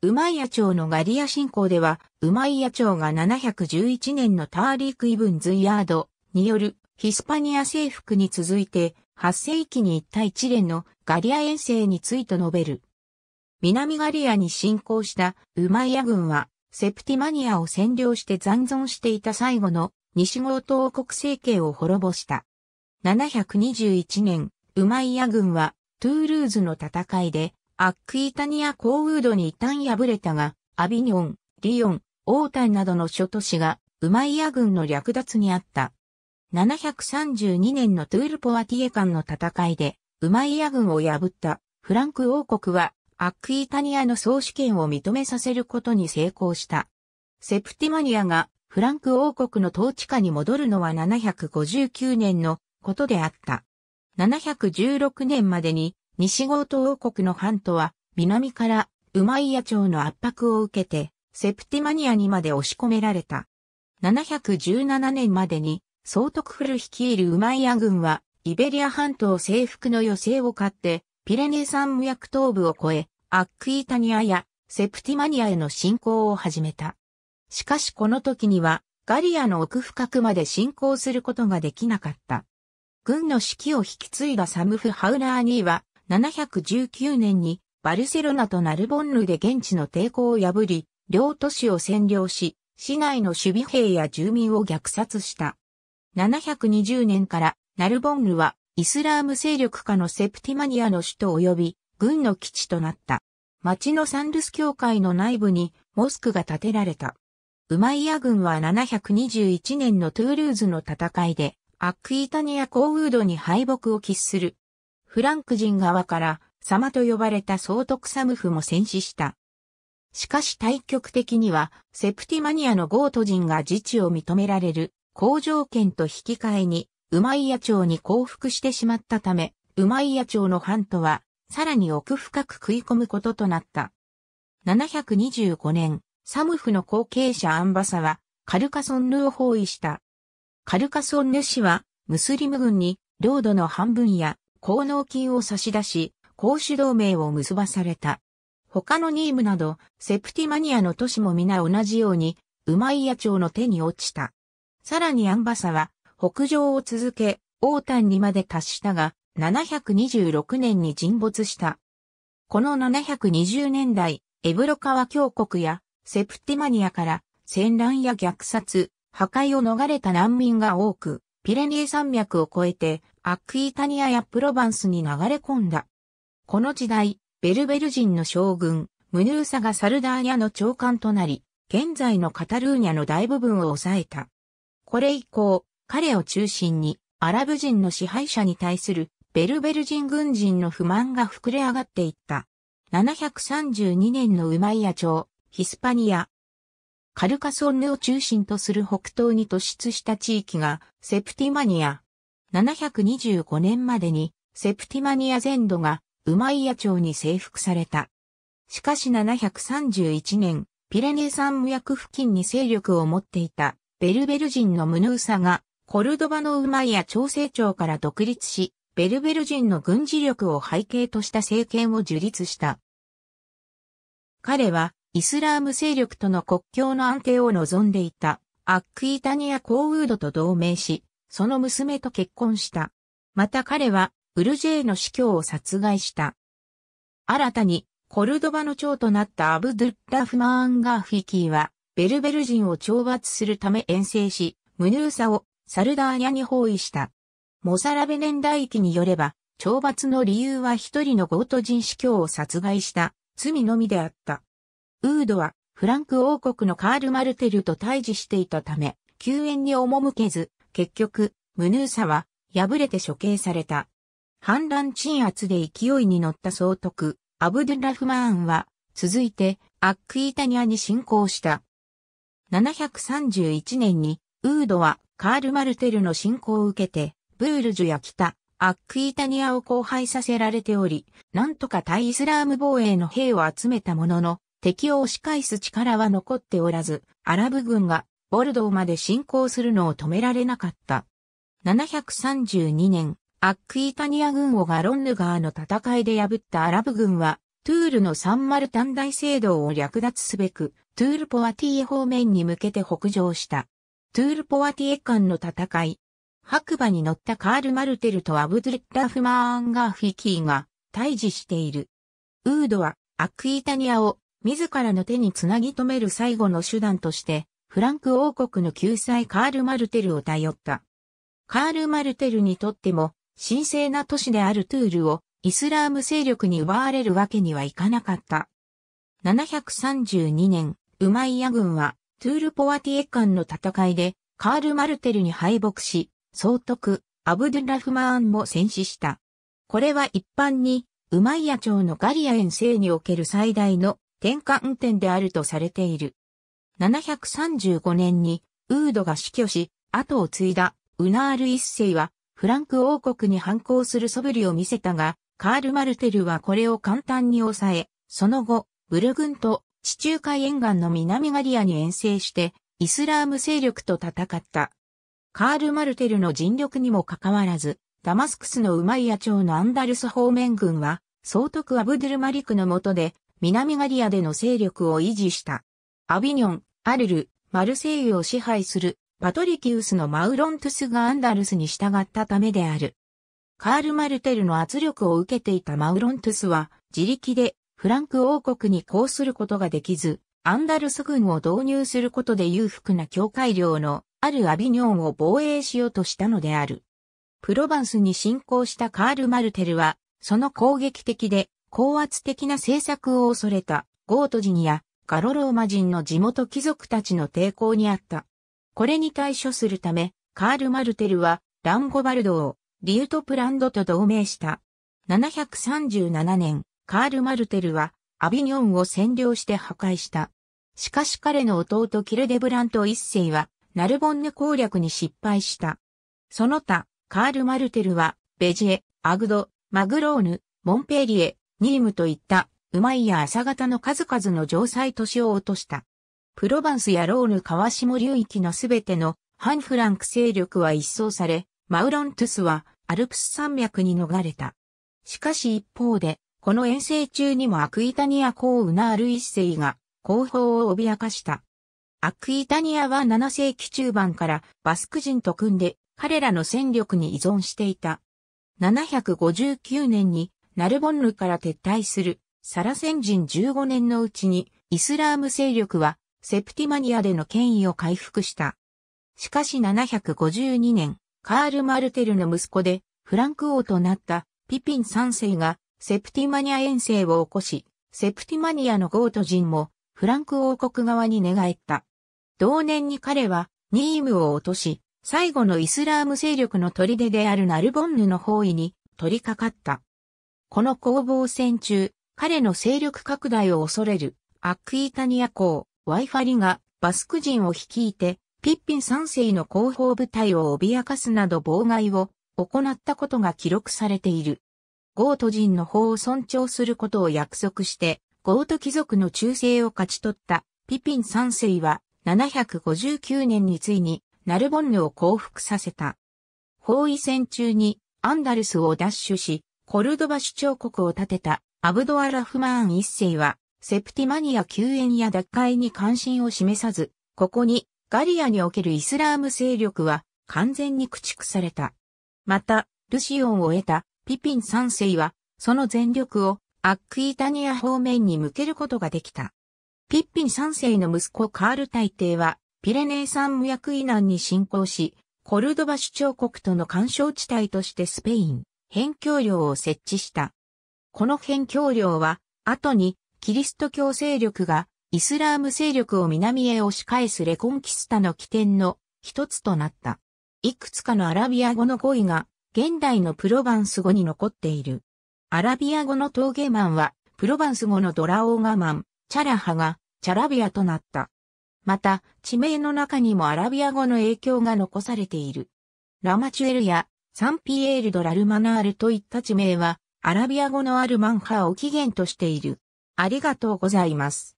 ウマイヤ朝のガリア振興では、ウマイヤ朝が711年のターリーク・イブン・ズイヤードによるヒスパニア征服に続いて、8世紀に一帯一連のガリア遠征について述べる。南ガリアに侵攻したウマイヤ軍は、セプティマニアを占領して残存していた最後の西豪東国政権を滅ぼした。721年、ウマイヤ軍はトゥールーズの戦いでアックイタニア高ウードに一旦敗れたが、アビニョン、リヨン、オータンなどの諸都市が、ウマイヤ軍の略奪にあった。732年のトゥールポワティエ間の戦いで、ウマイヤ軍を破ったフランク王国は、アックイタニアの総主権を認めさせることに成功した。セプティマニアがフランク王国の統治下に戻るのは759年のことであった。716年までに西郷島王国の藩とは、南からウマイヤ町の圧迫を受けて、セプティマニアにまで押し込められた。717年までに、総督ル率いるウマイヤ軍は、イベリア半島征服の余勢を買って、ピレネー山脈東部を越え、アックイタニアやセプティマニアへの侵攻を始めた。しかしこの時には、ガリアの奥深くまで侵攻することができなかった。軍の指揮を引き継いだサムフ・ハウラーニーは、719年にバルセロナとナルボンヌで現地の抵抗を破り、両都市を占領し、市内の守備兵や住民を虐殺した。720年からナルボンヌはイスラーム勢力下のセプティマニアの首都及び軍の基地となった。町のサンルス教会の内部にモスクが建てられた。ウマイヤ軍は721年のトゥールーズの戦いでアックイタニア・コウウードに敗北を喫するフランク人側から様と呼ばれた総督サムフも戦死した。しかし対極的には、セプティマニアのゴート人が自治を認められる、好条件と引き換えに、ウマイヤ朝に降伏してしまったため、ウマイヤ朝の藩とは、さらに奥深く食い込むこととなった。725年、サムフの後継者アンバサは、カルカソンヌを包囲した。カルカソンヌ氏は、ムスリム軍に、領土の半分や高能金を差し出し、公主同盟を結ばされた。他のニームなど、セプティマニアの都市も皆同じように、ウマイヤ朝の手に落ちた。さらにアンバサは、北上を続け、王丹にまで達したが、726年に沈没した。この720年代、エブロ川峡谷やセプティマニアから戦乱や虐殺、破壊を逃れた難民が多く、ピレネー山脈を越えて、アクイタニアやプロバンスに流れ込んだ。この時代、ベルベル人の将軍、ムヌーサがサルダーニャの長官となり、現在のカタルーニャの大部分を抑えた。これ以降、彼を中心に、アラブ人の支配者に対するベルベル人軍人の不満が膨れ上がっていった。732年のウマイヤ朝、ヒスパニア、カルカソンヌを中心とする北東に突出した地域がセプティマニア。725年までにセプティマニア全土がウマイヤ朝に征服された。しかし731年、ピレネー無役付近に勢力を持っていたベルベル人のムヌーサがコルドバのウマイヤ朝政朝から独立し、ベルベル人の軍事力を背景とした政権を樹立した。彼はイスラーム勢力との国境の安定を望んでいた、アックイタニア・コーウードと同盟し、その娘と結婚した。また彼は、ウルジェーの司教を殺害した。新たに、コルドバの長となったアブドゥッラフマーン・ガーフィキーは、ベルベル人を懲罰するため遠征し、ムヌーサをサルダーニャに包囲した。モサラベネン大記によれば、懲罰の理由は一人のゴート人司教を殺害した罪のみであった。ウードはフランク王国のカール・マルテルと対峙していたため、救援に赴けず、結局、ムヌーサは敗れて処刑された。反乱鎮圧で勢いに乗った総督、アブドゥラフマーンは、続いて、アックイタニアに侵攻した。731年に、ウードはカール・マルテルの侵攻を受けて、ブールジュや北、アックイタニアを荒廃させられており、なんとか対イスラーム防衛の兵を集めたものの、敵を押し返す力は残っておらず、アラブ軍がボルドーまで進行するのを止められなかった。732年、アックイタニア軍をガロンヌ川の戦いで破ったアラブ軍は、トゥールのサンマルタン大聖堂を略奪すべく、トゥールポワティエ方面に向けて北上した。トゥールポワティエ間の戦い。白馬に乗ったカール・マルテルとアブドゥッラフマーン・ガーフィキーが退治している。ウードはアクイタニアを自らの手につなぎ止める最後の手段として、フランク王国の救済カール・マルテルを頼った。カール・マルテルにとっても、神聖な都市であるトゥールをイスラーム勢力に奪われるわけにはいかなかった。732年、ウマイヤ軍はトゥール・ポワティエ間の戦いでカール・マルテルに敗北し、総督、アブドゥラフマーンも戦死した。これは一般に、ウマイヤ朝のガリア遠征における最大の転換点であるとされている。735年にウードが死去し、後を継いだウナール一世はフランク王国に反抗する素振りを見せたが、カール・マルテルはこれを簡単に抑え、その後、ブル軍と地中海沿岸の南ガリアに遠征して、イスラーム勢力と戦った。カール・マルテルの尽力にもかかわらず、ダマスクスのウマイヤ朝のアンダルス方面軍は、総督アブドゥルマリクの下で、南ガリアでの勢力を維持した。アビニョン、アルル、マルセイユを支配するパトリキウスのマウロントゥスがアンダルスに従ったためである。カール・マルテルの圧力を受けていたマウロントゥスは自力でフランク王国に抗することができず、アンダルス軍を導入することで裕福な境界領のあるアビニョンを防衛しようとしたのである。プロバンスに侵攻したカール・マルテルは、その攻撃的で高圧的な政策を恐れたゴート人やガロローマ人の地元貴族たちの抵抗にあった。これに対処するため、カール・マルテルはランゴバルドをリュートプランドと同盟した。737年、カール・マルテルはアビニョンを占領して破壊した。しかし彼の弟キルデブラント一世はナルボンネ攻略に失敗した。その他、カール・マルテルはベジエ、アグド、マグローヌ、モンペリエ、ニームといった、うまいや朝方の数々の城塞都市を落とした。プロヴァンスやロール川下流域のすべての反フランク勢力は一掃され、マウロントゥスはアルプス山脈に逃れた。しかし一方で、この遠征中にもアクイタニアコウナール一世が後方を脅かした。アクイタニアは7世紀中盤からバスク人と組んで彼らの戦力に依存していた。759年にナルボンヌから撤退するサラセン人15年のうちにイスラーム勢力はセプティマニアでの権威を回復した。しかし752年、カール・マルテルの息子でフランク王となったピピン3世がセプティマニア遠征を起こし、セプティマニアのゴート人もフランク王国側に寝返った。同年に彼はニームを落とし、最後のイスラーム勢力の砦であるナルボンヌの包囲に取り掛かった。この攻防戦中、彼の勢力拡大を恐れるアクイタニア公、ワイファリがバスク人を率いて、ピッピン3世の後方部隊を脅かすなど妨害を行ったことが記録されている。ゴート人の法を尊重することを約束して、ゴート貴族の忠誠を勝ち取ったピピン3世は759年についにナルボンヌを降伏させた。包囲戦中にアンダルスを奪取し、コルドバ主張国を建てたアブドアラフマーン一世は、セプティマニア救援や奪回に関心を示さず、ここにガリアにおけるイスラーム勢力は完全に駆逐された。また、ルシオンを得たピピン三世は、その全力をアックイタニア方面に向けることができた。ピッピン三世の息子カール大帝は、ピレネー山役以南に侵攻し、コルドバ主張国との干渉地帯としてスペイン、辺境領を設置した。この辺境領は、後にキリスト教勢力がイスラーム勢力を南へ押し返すレコンキスタの起点の一つとなった。いくつかのアラビア語の語彙が現代のプロバンス語に残っている。アラビア語のトーゲマンはプロバンス語のドラオーガマン、チャラハがチャラビアとなった。また、地名の中にもアラビア語の影響が残されている。ラマチュエルやサンピエール・ド・ラルマナールといった地名は、アラビア語のアルマンハを起源としている。ありがとうございます。